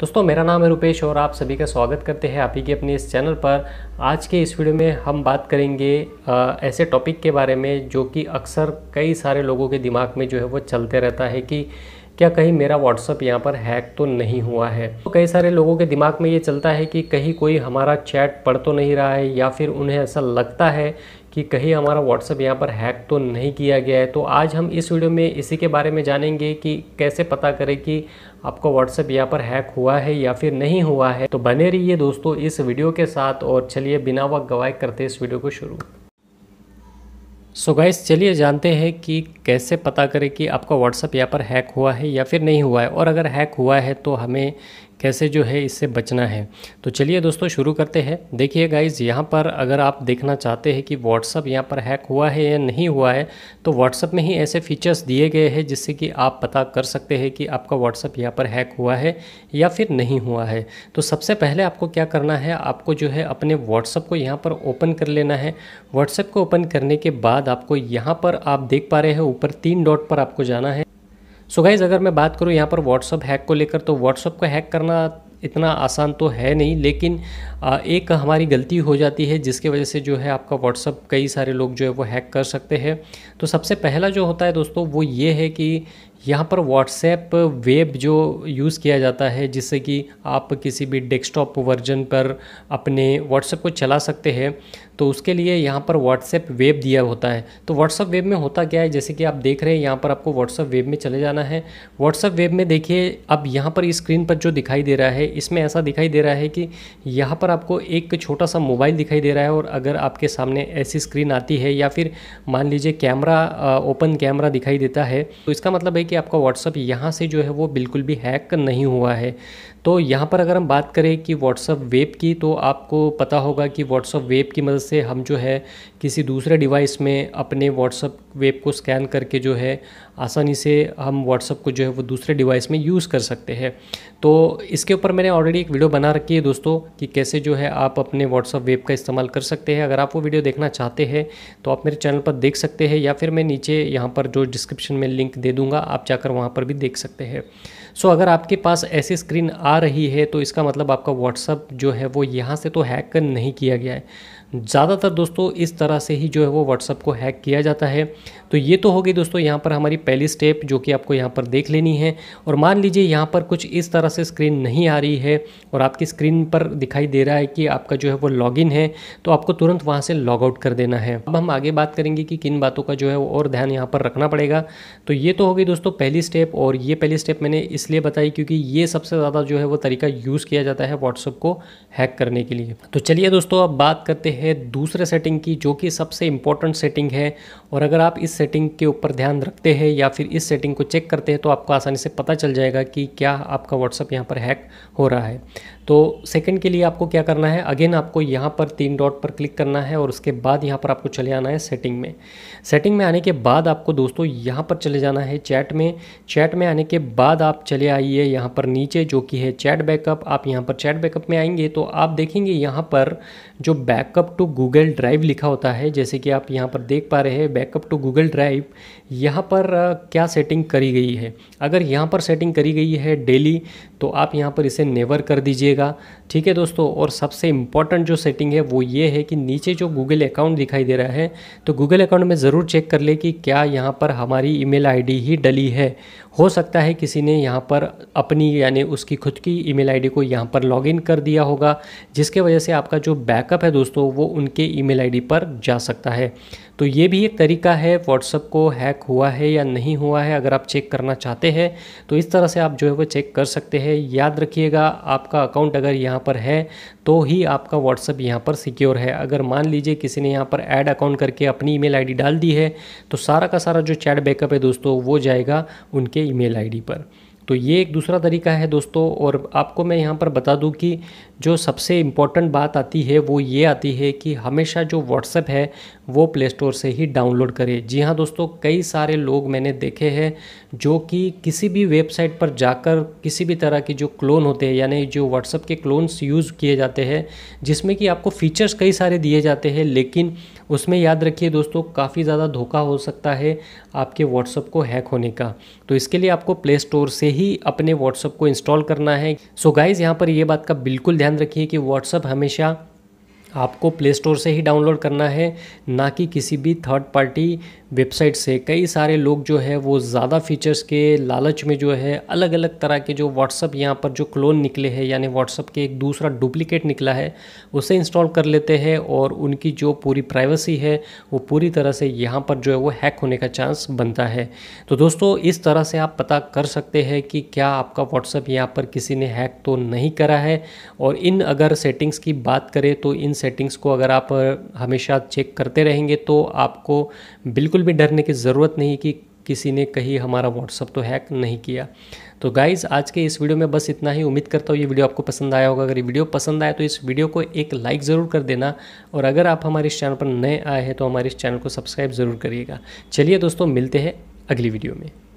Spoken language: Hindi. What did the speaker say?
दोस्तों मेरा नाम है रुपेश और आप सभी का स्वागत करते हैं आप ही के अपने इस चैनल पर आज के इस वीडियो में हम बात करेंगे आ, ऐसे टॉपिक के बारे में जो कि अक्सर कई सारे लोगों के दिमाग में जो है वो चलते रहता है कि क्या कहीं मेरा व्हाट्सअप यहाँ पर हैक तो नहीं हुआ है तो कई सारे लोगों के दिमाग में ये चलता है कि कहीं कोई हमारा चैट पढ़ तो नहीं रहा है या फिर उन्हें ऐसा लगता है कि कहीं हमारा व्हाट्सएप यहाँ पर हैक तो नहीं किया गया है तो आज हम इस वीडियो में इसी के बारे में जानेंगे कि कैसे पता करें कि आपका व्हाट्सअप यहाँ पर हैक हुआ है या फिर नहीं हुआ है तो बने रहिए दोस्तों इस वीडियो के साथ और चलिए बिना वक्त गवाह करते इस वीडियो को शुरू सो गाइस चलिए जानते हैं कि कैसे पता करें कि आपका व्हाट्सएप यहाँ पर हैक हुआ है या फिर नहीं हुआ है और अगर हैक हुआ है तो हमें कैसे जो है इससे बचना है तो चलिए दोस्तों शुरू करते हैं देखिए गाइज़ यहाँ पर अगर आप देखना चाहते हैं कि व्हाट्सअप यहाँ पर हैक हुआ है या नहीं हुआ है तो व्हाट्सअप में ही ऐसे फीचर्स दिए गए हैं जिससे कि आप पता कर सकते हैं कि आपका व्हाट्सअप यहाँ पर हैक हुआ है या फिर नहीं हुआ है तो सबसे पहले आपको क्या करना है आपको जो है अपने व्हाट्सअप को यहाँ पर ओपन कर लेना है व्हाट्सएप को ओपन करने के बाद आपको यहाँ पर आप देख पा रहे हैं ऊपर तीन डॉट पर आपको जाना है सो गाइज़ अगर मैं बात करूँ यहाँ पर व्हाट्सअप हैक को लेकर तो व्हाट्सअप को हैक करना इतना आसान तो है नहीं लेकिन एक हमारी गलती हो जाती है जिसके वजह से जो है आपका व्हाट्सअप कई सारे लोग जो है वो हैक कर सकते हैं तो सबसे पहला जो होता है दोस्तों वो ये है कि यहाँ पर व्हाट्सएप वेब जो यूज़ किया जाता है जिससे कि आप किसी भी डेस्कटॉप वर्जन पर अपने व्हाट्सएप को चला सकते हैं तो उसके लिए यहाँ पर व्हाट्सएप वेब दिया होता है तो व्हाट्सएप वेब में होता क्या है जैसे कि आप देख रहे हैं यहाँ पर आपको व्हाट्सएप वेब में चले जाना है व्हाट्सएप वेब में देखिए अब यहाँ पर स्क्रीन पर जो दिखाई दे रहा है इसमें ऐसा दिखाई दे रहा है कि यहाँ पर आपको एक छोटा सा मोबाइल दिखाई दे रहा है और अगर आपके सामने ऐसी स्क्रीन आती है या फिर मान लीजिए कैमरा ओपन कैमरा दिखाई देता है तो इसका मतलब है कि आपका व्हाट्सअप यहाँ से जो है वो बिल्कुल भी हैक नहीं हुआ है तो यहाँ पर अगर हम बात करें कि व्हाट्सअप वेब की तो आपको पता होगा कि व्हाट्सअप वेब की मदद से हम जो है किसी दूसरे डिवाइस में अपने व्हाट्सअप वेब को स्कैन करके जो है आसानी से हम व्हाट्सअप को जो है वो दूसरे डिवाइस में यूज़ कर सकते हैं तो इसके ऊपर मैंने ऑलरेडी एक वीडियो बना रखी है दोस्तों कि कैसे जो है आप अपने व्हाट्सअप वेब का इस्तेमाल कर सकते हैं अगर आप वो वीडियो देखना चाहते हैं तो आप मेरे चैनल पर देख सकते हैं या फिर मैं नीचे यहाँ पर जो डिस्क्रिप्शन में लिंक दे दूँगा आप जाकर वहाँ पर भी देख सकते हैं सो अगर आपके पास ऐसी स्क्रीन आ आ रही है तो इसका मतलब आपका व्हाट्सअप जो है वो यहाँ से तो हैक नहीं किया गया है ज़्यादातर दोस्तों इस तरह से ही जो है वो व्हाट्सअप को हैक किया जाता है तो ये तो हो गई दोस्तों यहाँ पर हमारी पहली स्टेप जो कि आपको यहाँ पर देख लेनी है और मान लीजिए यहाँ पर कुछ इस तरह से स्क्रीन नहीं आ रही है और आपकी स्क्रीन पर दिखाई दे रहा है कि आपका जो है वो लॉगिन है तो आपको तुरंत वहाँ से लॉग आउट कर देना है अब हम आगे बात करेंगे कि किन बातों का जो है वो और ध्यान यहाँ पर रखना पड़ेगा तो ये तो हो गई दोस्तों पहली स्टेप और ये पहली स्टेप मैंने इसलिए बताई क्योंकि ये सबसे ज़्यादा जो है वो तरीका यूज़ किया जाता है व्हाट्सअप को हैक करने के लिए तो चलिए दोस्तों अब बात करते हैं हैं दूसरे सेटिंग की जो कि सबसे इंपॉर्टेंट सेटिंग है और अगर आप इस सेटिंग के ऊपर ध्यान रखते हैं या फिर इस सेटिंग को चेक करते हैं तो आपको आसानी से पता चल जाएगा कि क्या आपका व्हाट्सअप यहाँ पर हैक हो रहा है तो सेकंड के लिए आपको क्या करना है अगेन आपको यहाँ पर तीन डॉट पर क्लिक करना है और उसके बाद यहाँ पर आपको चले आना है सेटिंग में सेटिंग में आने के बाद आपको दोस्तों यहाँ पर चले जाना है चैट में चैट में आने के बाद आप चले आइए यहाँ पर नीचे जो कि है चैट बैकअप आप यहाँ पर चैट बैकअप में आएंगे तो आप देखेंगे यहाँ पर जो बैकअप टू गूगल ड्राइव लिखा होता है जैसे कि आप यहाँ पर देख पा रहे हैं बैकअप टू गूगल ड्राइव यहाँ पर क्या सेटिंग करी गई है अगर यहाँ पर सेटिंग करी गई है डेली तो आप यहाँ पर इसे नेवर कर दीजिएगा दीजिएगा ठीक है दोस्तों और सबसे इम्पॉर्टेंट जो सेटिंग है वो ये है कि नीचे जो गूगल अकाउंट दिखाई दे रहा है तो गूगल अकाउंट में ज़रूर चेक कर ले कि क्या यहाँ पर हमारी ईमेल आईडी ही डली है हो सकता है किसी ने यहाँ पर अपनी यानी उसकी खुद की ईमेल आईडी को यहाँ पर लॉगिन कर दिया होगा जिसके वजह से आपका जो बैकअप है दोस्तों वो उनके ई मेल पर जा सकता है तो ये भी एक तरीका है व्हाट्सअप को हैक हुआ है या नहीं हुआ है अगर आप चेक करना चाहते हैं तो इस तरह से आप जो है वो चेक कर सकते हैं याद रखिएगा आपका अकाउंट अगर यहाँ पर है तो ही आपका व्हाट्सअप यहाँ पर सिक्योर है अगर मान लीजिए किसी ने यहाँ पर ऐड अकाउंट करके अपनी ईमेल आईडी डाल दी है तो सारा का सारा जो चैट बैकअप है दोस्तों वो जाएगा उनके ईमेल आईडी पर तो ये एक दूसरा तरीका है दोस्तों और आपको मैं यहाँ पर बता दूँ कि जो सबसे इम्पॉर्टेंट बात आती है वो ये आती है कि हमेशा जो व्हाट्सएप है वो प्ले स्टोर से ही डाउनलोड करें जी हाँ दोस्तों कई सारे लोग मैंने देखे हैं जो कि किसी भी वेबसाइट पर जाकर किसी भी तरह के जो क्लोन होते हैं यानी जो व्हाट्सएप के क्लोन्स यूज़ किए जाते हैं जिसमें कि आपको फीचर्स कई सारे दिए जाते हैं लेकिन उसमें याद रखिए दोस्तों काफ़ी ज़्यादा धोखा हो सकता है आपके व्हाट्सएप को हैक होने का तो इसके लिए आपको प्ले स्टोर से ही अपने व्हाट्सअप को इंस्टॉल करना है सो गाइज़ यहाँ पर ये बात का बिल्कुल ध्यान रखिए कि व्हाट्सअप हमेशा आपको प्ले स्टोर से ही डाउनलोड करना है ना कि किसी भी थर्ड पार्टी वेबसाइट से कई सारे लोग जो है वो ज़्यादा फीचर्स के लालच में जो है अलग अलग तरह के जो व्हाट्सअप यहाँ पर जो क्लोन निकले हैं यानी व्हाट्सअप के एक दूसरा डुप्लीकेट निकला है उसे इंस्टॉल कर लेते हैं और उनकी जो पूरी प्राइवेसी है वो पूरी तरह से यहाँ पर जो है वो हैक होने का चांस बनता है तो दोस्तों इस तरह से आप पता कर सकते हैं कि क्या आपका व्हाट्सअप यहाँ पर किसी ने हैक तो नहीं करा है और इन अगर सेटिंग्स की बात करें तो इन सेटिंग्स को अगर आप हमेशा चेक करते रहेंगे तो आपको बिल्कुल बिल्कुल भी डरने की ज़रूरत नहीं कि किसी ने कहीं हमारा व्हाट्सअप तो हैक नहीं किया तो गाइज़ आज के इस वीडियो में बस इतना ही उम्मीद करता हूँ ये वीडियो आपको पसंद आया होगा अगर ये वीडियो पसंद आया तो इस वीडियो को एक लाइक ज़रूर कर देना और अगर आप हमारे इस चैनल पर नए आए हैं तो हमारे इस चैनल को सब्सक्राइब ज़रूर करिएगा चलिए दोस्तों मिलते हैं अगली वीडियो में